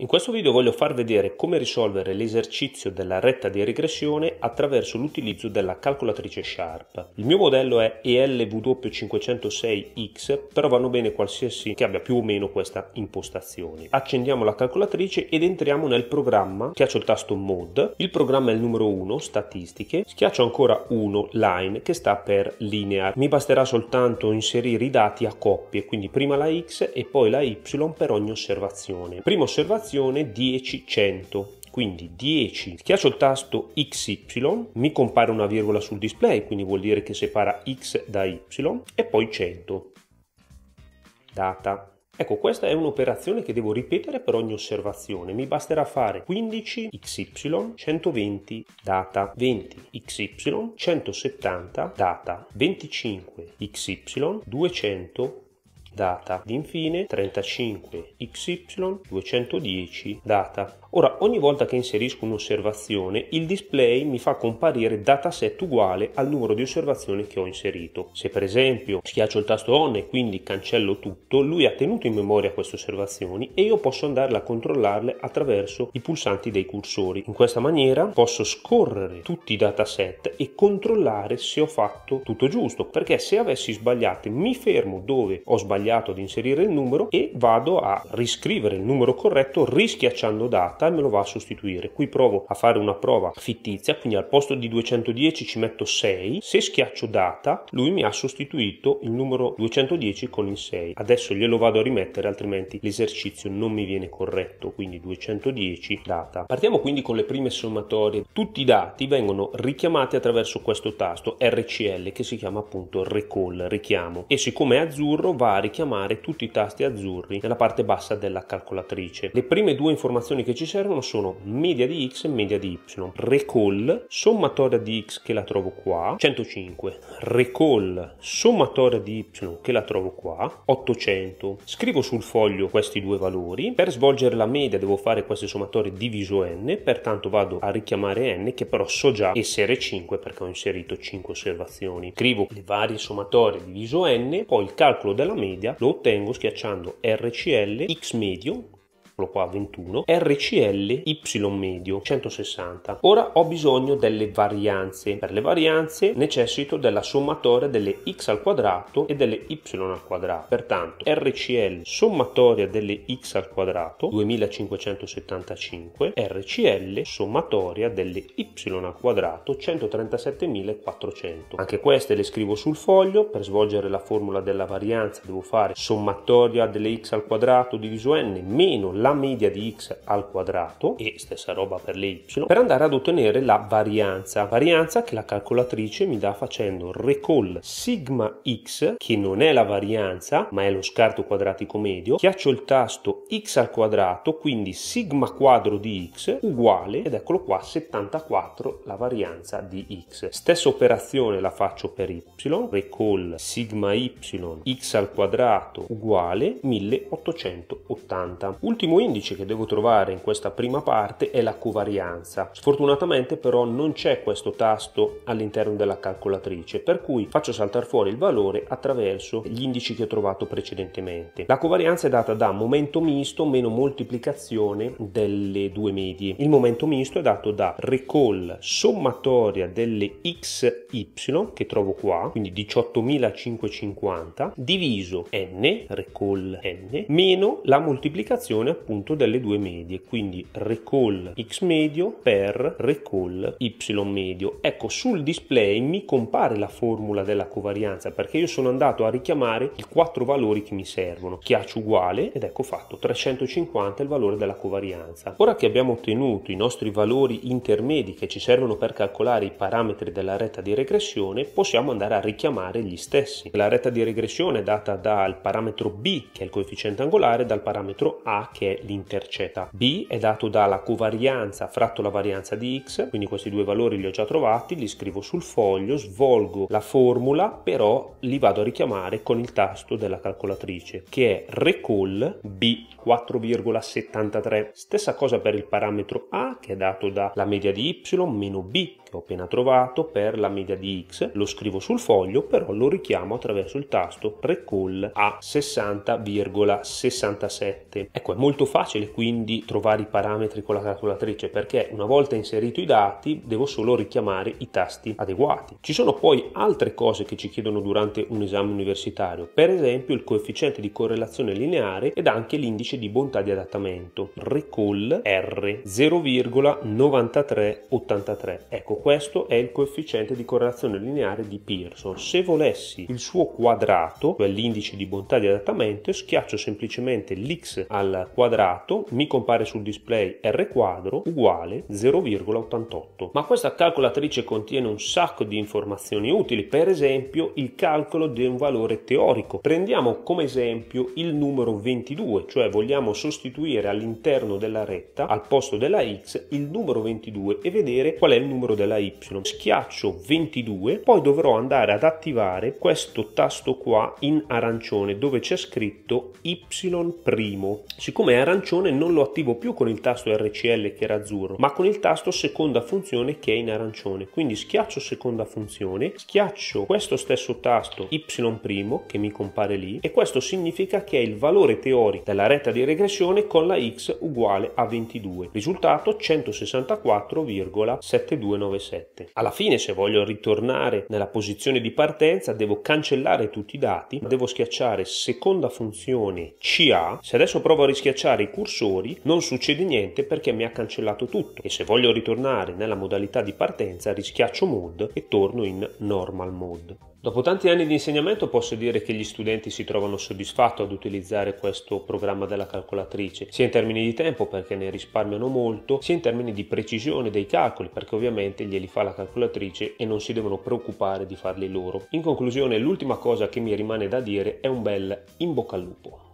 In questo video voglio far vedere come risolvere l'esercizio della retta di regressione attraverso l'utilizzo della calcolatrice Sharp. Il mio modello è ELW506X, però vanno bene qualsiasi che abbia più o meno questa impostazione. Accendiamo la calcolatrice ed entriamo nel programma, schiaccio il tasto Mod, il programma è il numero 1, Statistiche, schiaccio ancora 1, Line, che sta per Linear. Mi basterà soltanto inserire i dati a coppie, quindi prima la X e poi la Y per ogni osservazione. Prima osservazione operazione 10-100. Quindi 10, schiaccio il tasto XY, mi compare una virgola sul display, quindi vuol dire che separa X da Y, e poi 100. Data. Ecco, questa è un'operazione che devo ripetere per ogni osservazione. Mi basterà fare 15 xy, 120 data, 20 xy, 170 data, 25 xy, 200 data d'infine 35xy 210 data Ora, ogni volta che inserisco un'osservazione, il display mi fa comparire dataset uguale al numero di osservazioni che ho inserito. Se per esempio schiaccio il tasto on e quindi cancello tutto, lui ha tenuto in memoria queste osservazioni e io posso andarle a controllarle attraverso i pulsanti dei cursori. In questa maniera posso scorrere tutti i dataset e controllare se ho fatto tutto giusto, perché se avessi sbagliato mi fermo dove ho sbagliato ad inserire il numero e vado a riscrivere il numero corretto rischiacciando dati fatta e me lo va a sostituire. Qui provo a fare una prova fittizia, quindi al posto di 210 ci metto 6. Se schiaccio data, lui mi ha sostituito il numero 210 con il 6. Adesso glielo vado a rimettere, altrimenti l'esercizio non mi viene corretto, quindi 210 data. Partiamo quindi con le prime sommatorie. Tutti i dati vengono richiamati attraverso questo tasto RCL che si chiama appunto recall, richiamo. E siccome è azzurro va a richiamare tutti i tasti azzurri nella parte bassa della calcolatrice. Le prime due informazioni che ci servono sono media di x e media di y, recall, sommatoria di x che la trovo qua, 105, recall, sommatoria di y che la trovo qua, 800. Scrivo sul foglio questi due valori, per svolgere la media devo fare queste sommatorie diviso n, pertanto vado a richiamare n che però so già essere 5 perché ho inserito 5 osservazioni. Scrivo le varie sommatorie diviso n, poi il calcolo della media lo ottengo schiacciando RCL, x medio, eccolo qua 21, RCL Y medio 160. Ora ho bisogno delle varianze. Per le varianze necessito della sommatoria delle x al quadrato e delle y al quadrato. Pertanto RCL sommatoria delle x al quadrato 2575 RCL sommatoria delle y al quadrato 137.400. Anche queste le scrivo sul foglio. Per svolgere la formula della varianza devo fare sommatoria delle x al quadrato diviso n meno la la media di x al quadrato e stessa roba per le y per andare ad ottenere la varianza varianza che la calcolatrice mi dà facendo recall sigma x che non è la varianza ma è lo scarto quadratico medio chiaccio il tasto x al quadrato quindi sigma quadro di x uguale ed eccolo qua 74 la varianza di x stessa operazione la faccio per y recall sigma y x al quadrato uguale 1880 ultimo indice che devo trovare in questa prima parte è la covarianza. Sfortunatamente però non c'è questo tasto all'interno della calcolatrice, per cui faccio saltare fuori il valore attraverso gli indici che ho trovato precedentemente. La covarianza è data da momento misto meno moltiplicazione delle due medie. Il momento misto è dato da recall sommatoria delle xy che trovo qua, quindi 18.550, diviso n, recall n, meno la moltiplicazione appunto appunto delle due medie, quindi recall x medio per recall y medio. Ecco, sul display mi compare la formula della covarianza perché io sono andato a richiamare i quattro valori che mi servono. Chiaccio uguale ed ecco fatto 350 è il valore della covarianza. Ora che abbiamo ottenuto i nostri valori intermedi che ci servono per calcolare i parametri della retta di regressione, possiamo andare a richiamare gli stessi. La retta di regressione è data dal parametro b che è il coefficiente angolare, dal parametro a che è che è B è dato dalla covarianza fratto la varianza di x, quindi questi due valori li ho già trovati, li scrivo sul foglio, svolgo la formula, però li vado a richiamare con il tasto della calcolatrice, che è recall B 4,73. Stessa cosa per il parametro A che è dato dalla media di y meno b che ho appena trovato per la media di X, lo scrivo sul foglio, però lo richiamo attraverso il tasto Recall a 60,67. Ecco, è molto facile quindi trovare i parametri con la calcolatrice perché una volta inserito i dati devo solo richiamare i tasti adeguati. Ci sono poi altre cose che ci chiedono durante un esame universitario, per esempio il coefficiente di correlazione lineare ed anche l'indice di bontà di adattamento, recall R 0,9383. Ecco, questo è il coefficiente di correlazione lineare di Pearson. Se volessi il suo quadrato, cioè l'indice di bontà di adattamento, schiaccio semplicemente l'x al quadrato, mi compare sul display r quadro uguale 0,88. Ma questa calcolatrice contiene un sacco di informazioni utili, per esempio il calcolo di un valore teorico. Prendiamo come esempio il numero 22, cioè vogliamo sostituire all'interno della retta, al posto della x, il numero 22 e vedere qual è il numero della alla Y, schiaccio 22, poi dovrò andare ad attivare questo tasto qua in arancione dove c'è scritto Y'. Siccome è arancione non lo attivo più con il tasto RCL che era azzurro, ma con il tasto seconda funzione che è in arancione. Quindi schiaccio seconda funzione, schiaccio questo stesso tasto Y' che mi compare lì e questo significa che è il valore teorico della retta di regressione con la X uguale a 22. Risultato 164,7296. 7. Alla fine se voglio ritornare nella posizione di partenza devo cancellare tutti i dati, devo schiacciare seconda funzione CA, se adesso provo a rischiacciare i cursori non succede niente perché mi ha cancellato tutto e se voglio ritornare nella modalità di partenza rischiaccio mode e torno in normal mode. Dopo tanti anni di insegnamento posso dire che gli studenti si trovano soddisfatti ad utilizzare questo programma della calcolatrice, sia in termini di tempo perché ne risparmiano molto, sia in termini di precisione dei calcoli perché ovviamente glieli fa la calcolatrice e non si devono preoccupare di farli loro. In conclusione l'ultima cosa che mi rimane da dire è un bel in bocca al lupo.